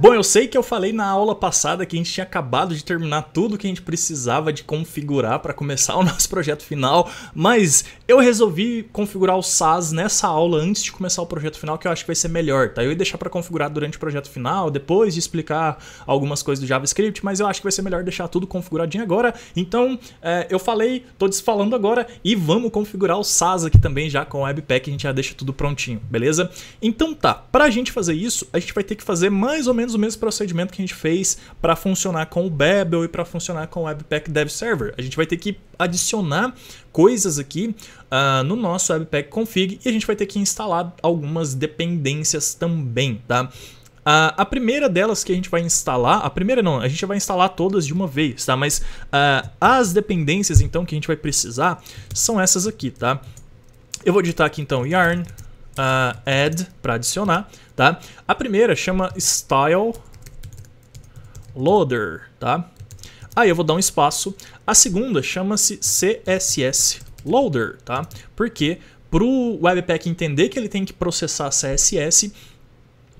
Bo eu sei que eu falei na aula passada que a gente tinha acabado de terminar tudo que a gente precisava de configurar para começar o nosso projeto final, mas eu resolvi configurar o SAS nessa aula antes de começar o projeto final, que eu acho que vai ser melhor, tá? Eu ia deixar para configurar durante o projeto final, depois de explicar algumas coisas do JavaScript, mas eu acho que vai ser melhor deixar tudo configuradinho agora. Então, é, eu falei, tô desfalando agora e vamos configurar o SAS aqui também já com o Webpack, a gente já deixa tudo prontinho, beleza? Então tá, pra gente fazer isso, a gente vai ter que fazer mais ou menos o mesmo mesmo procedimento que a gente fez para funcionar com o Babel e para funcionar com o Webpack Dev Server. A gente vai ter que adicionar coisas aqui uh, no nosso Webpack Config e a gente vai ter que instalar algumas dependências também, tá? Uh, a primeira delas que a gente vai instalar, a primeira não, a gente vai instalar todas de uma vez, tá? Mas uh, as dependências então que a gente vai precisar são essas aqui, tá? Eu vou digitar aqui então yarn uh, add para adicionar, tá? A primeira chama style loader, tá? Aí eu vou dar um espaço. A segunda chama-se CSS loader, tá? Porque para o Webpack entender que ele tem que processar CSS,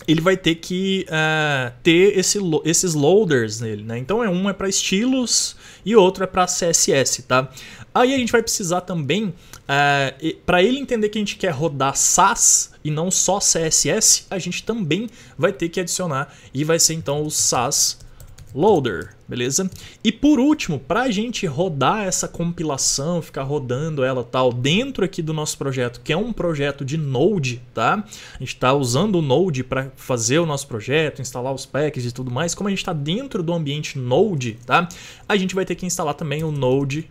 ele vai ter que uh, ter esse, esses loaders nele, né? Então é um é para estilos e outro é para CSS, tá? Aí a gente vai precisar também, uh, eh, para ele entender que a gente quer rodar SAS e não só CSS, a gente também vai ter que adicionar e vai ser então o SAS loader, beleza? E por último, para a gente rodar essa compilação, ficar rodando ela tal dentro aqui do nosso projeto, que é um projeto de Node, tá? A gente está usando o Node para fazer o nosso projeto, instalar os packs e tudo mais. Como a gente está dentro do ambiente Node, tá? A gente vai ter que instalar também o Node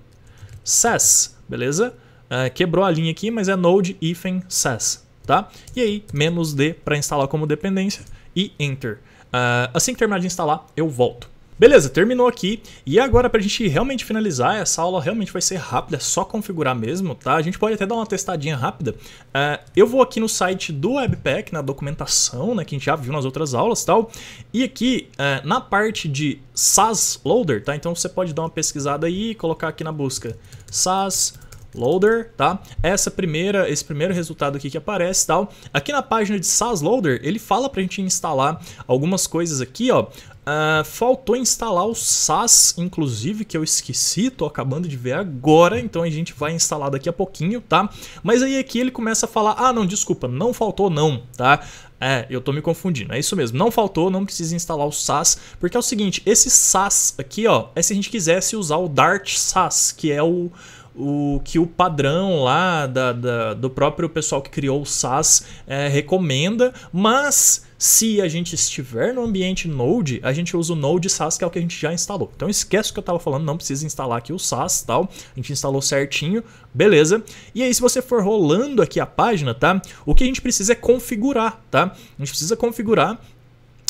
SAS, beleza? Uh, quebrou a linha aqui, mas é Node ifem SAS, tá? E aí, menos D para instalar como dependência e Enter. Uh, assim que terminar de instalar, eu volto. Beleza, terminou aqui. E agora pra gente realmente finalizar, essa aula realmente vai ser rápida, é só configurar mesmo, tá? A gente pode até dar uma testadinha rápida. Uh, eu vou aqui no site do Webpack, na documentação, né, que a gente já viu nas outras aulas e tal. E aqui, uh, na parte de SAS Loader, tá? Então você pode dar uma pesquisada aí e colocar aqui na busca SAS Loader Loader, tá? Essa primeira, esse primeiro resultado aqui que aparece, tal. Aqui na página de SAS Loader, ele fala pra gente instalar algumas coisas aqui, ó. Uh, faltou instalar o SAS, inclusive, que eu esqueci, tô acabando de ver agora, então a gente vai instalar daqui a pouquinho, tá? Mas aí aqui ele começa a falar, ah, não, desculpa, não faltou não, tá? É, eu tô me confundindo, é isso mesmo, não faltou, não precisa instalar o SAS, porque é o seguinte, esse SAS aqui, ó, é se a gente quisesse usar o Dart SAS, que é o o que o padrão lá da, da, do próprio pessoal que criou o SaaS é, recomenda, mas se a gente estiver no ambiente Node, a gente usa o Node SaaS, que é o que a gente já instalou. Então esquece o que eu estava falando, não precisa instalar aqui o SaaS tal. A gente instalou certinho, beleza. E aí, se você for rolando aqui a página, tá? O que a gente precisa é configurar, tá? A gente precisa configurar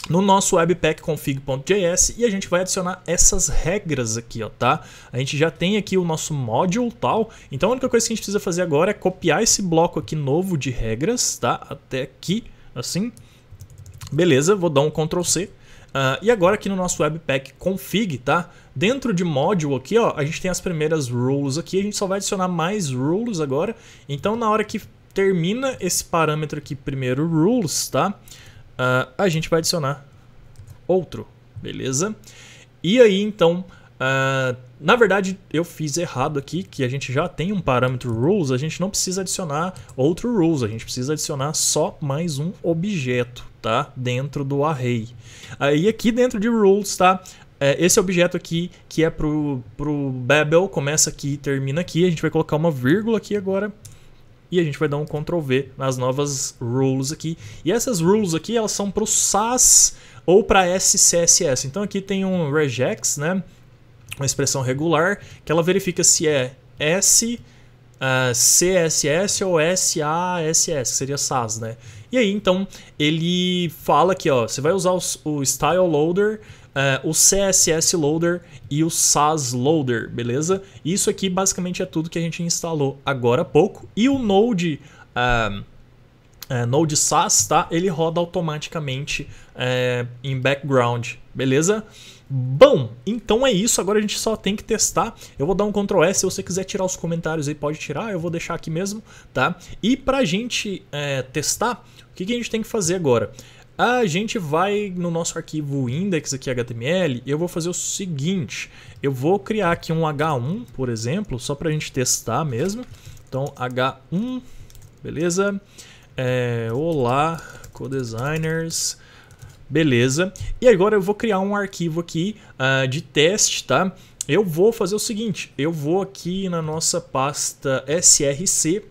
no nosso webpack config.js e a gente vai adicionar essas regras aqui, ó, tá? A gente já tem aqui o nosso module tal, então a única coisa que a gente precisa fazer agora é copiar esse bloco aqui novo de regras, tá? Até aqui, assim. Beleza, vou dar um Ctrl C. Uh, e agora aqui no nosso webpack config, tá? Dentro de module aqui, ó, a gente tem as primeiras rules aqui, a gente só vai adicionar mais rules agora. Então na hora que termina esse parâmetro aqui, primeiro rules, tá? uh, a gente vai adicionar outro, beleza? E aí, então, uh, na verdade, eu fiz errado aqui, que a gente já tem um parâmetro rules, a gente não precisa adicionar outro rules, a gente precisa adicionar só mais um objeto, tá? Dentro do array. Aí aqui dentro de rules, tá? É, esse objeto aqui, que é pro, pro Babel, começa aqui e termina aqui. A gente vai colocar uma vírgula aqui agora e a gente vai dar um Ctrl V nas novas rules aqui. E essas rules aqui, elas são para o SAS ou para SCSS. Então aqui tem um regex, né? Uma expressão regular que ela verifica se é S uh, ah, CSS ou SASS, que seria SAS, né? E aí, então, ele fala aqui, ó, você vai usar o, o style loader uh, o CSS Loader e o SAS Loader, beleza? Isso aqui basicamente é tudo que a gente instalou agora há pouco. E o Node... Uh, Node SAS, tá? Ele roda automaticamente em background, beleza? Bom, então é isso. Agora a gente só tem que testar. Eu vou dar um Ctrl S. Se você quiser tirar os comentários aí, pode tirar. Eu vou deixar aqui mesmo, tá? E pra gente é, testar, o que, que a gente tem que fazer agora? Ah, a gente vai no nosso arquivo index aqui HTML eu vou fazer o seguinte, eu vou criar aqui um H1, por exemplo, só para a gente testar mesmo. Então H1, beleza? É, olá, co-designers. Beleza. E agora eu vou criar um arquivo aqui uh, de teste, tá? Eu vou fazer o seguinte, eu vou aqui na nossa pasta src,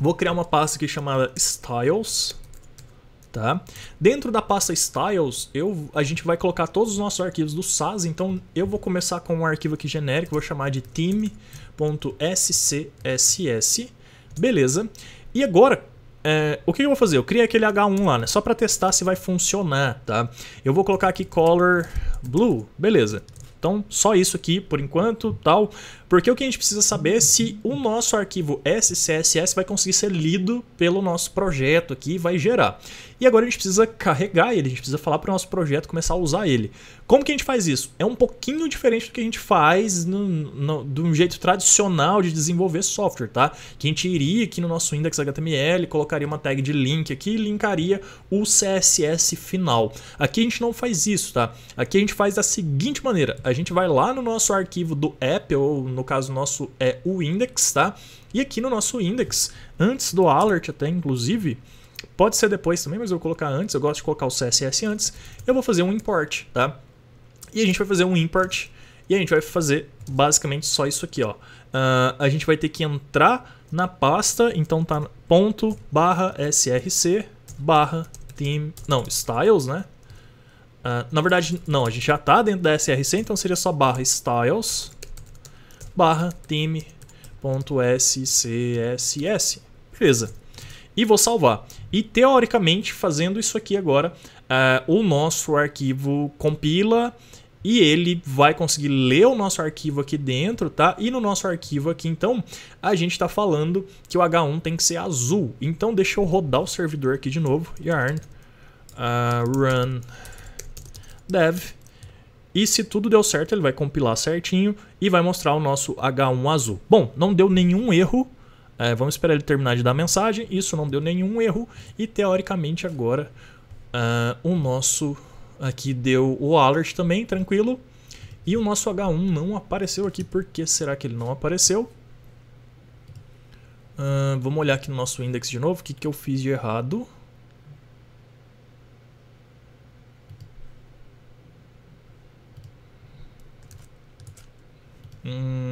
vou criar uma pasta aqui chamada styles, Tá? Dentro da pasta Styles, eu, a gente vai colocar todos os nossos arquivos do SAS, então eu vou começar com um arquivo aqui genérico, vou chamar de team.scss, beleza. E agora, é, o que eu vou fazer? Eu criei aquele H1 lá, né? só para testar se vai funcionar, tá? Eu vou colocar aqui color blue, beleza. Então, só isso aqui por enquanto, tal. Porque o que a gente precisa saber é se o nosso arquivo SCSS vai conseguir ser lido pelo nosso projeto aqui e vai gerar. E agora a gente precisa carregar ele, a gente precisa falar para o nosso projeto começar a usar ele. Como que a gente faz isso? É um pouquinho diferente do que a gente faz no, no, de um jeito tradicional de desenvolver software, tá? Que a gente iria aqui no nosso index HTML, colocaria uma tag de link aqui e linkaria o CSS final. Aqui a gente não faz isso, tá? Aqui a gente faz da seguinte maneira: a gente vai lá no nosso arquivo do app, ou no caso nosso é o index, tá? E aqui no nosso index, antes do alert até inclusive, Pode ser depois também, mas eu vou colocar antes. Eu gosto de colocar o CSS antes. Eu vou fazer um import, tá? E a gente vai fazer um import. E a gente vai fazer basicamente só isso aqui, ó. Uh, a gente vai ter que entrar na pasta, então tá ponto barra src barra theme, não, styles, né? Uh, na verdade, não, a gente já tá dentro da src, então seria só barra styles barra theme.scss. Beleza e vou salvar. E teoricamente, fazendo isso aqui agora, uh, o nosso arquivo compila e ele vai conseguir ler o nosso arquivo aqui dentro, tá? E no nosso arquivo aqui, então, a gente está falando que o H1 tem que ser azul. Então, deixa eu rodar o servidor aqui de novo, yarn, uh, run dev. E se tudo deu certo, ele vai compilar certinho e vai mostrar o nosso H1 azul. Bom, não deu nenhum erro, é, vamos esperar ele terminar de dar a mensagem. Isso não deu nenhum erro. E teoricamente agora uh, o nosso aqui deu o alert também, tranquilo. E o nosso H1 não apareceu aqui. Por que será que ele não apareceu? Uh, vamos olhar aqui no nosso index de novo. O que, que eu fiz de errado? Hum,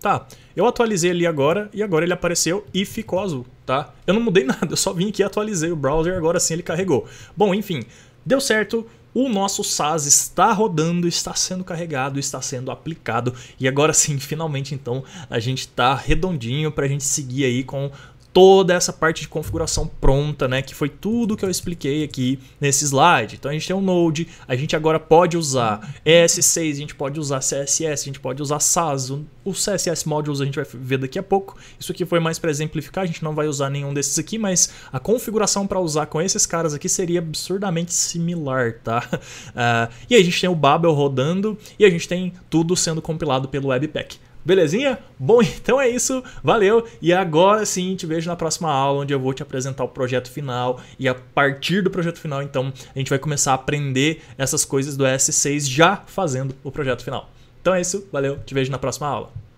Tá, eu atualizei ali agora e agora ele apareceu e ficou azul, tá? Eu não mudei nada, eu só vim aqui e atualizei o browser, agora sim ele carregou. Bom, enfim, deu certo, o nosso SAS está rodando, está sendo carregado, está sendo aplicado e agora sim, finalmente então, a gente está redondinho para a gente seguir aí com toda essa parte de configuração pronta, né, que foi tudo que eu expliquei aqui nesse slide. Então a gente tem um Node, a gente agora pode usar ES6, a gente pode usar CSS, a gente pode usar SAS, o CSS modules a gente vai ver daqui a pouco. Isso aqui foi mais para exemplificar, a gente não vai usar nenhum desses aqui, mas a configuração para usar com esses caras aqui seria absurdamente similar, tá? Uh, e a gente tem o Babel rodando e a gente tem tudo sendo compilado pelo Webpack. Belezinha? Bom, então é isso. Valeu. E agora sim, te vejo na próxima aula, onde eu vou te apresentar o projeto final. E a partir do projeto final, então, a gente vai começar a aprender essas coisas do S6 já fazendo o projeto final. Então é isso. Valeu. Te vejo na próxima aula.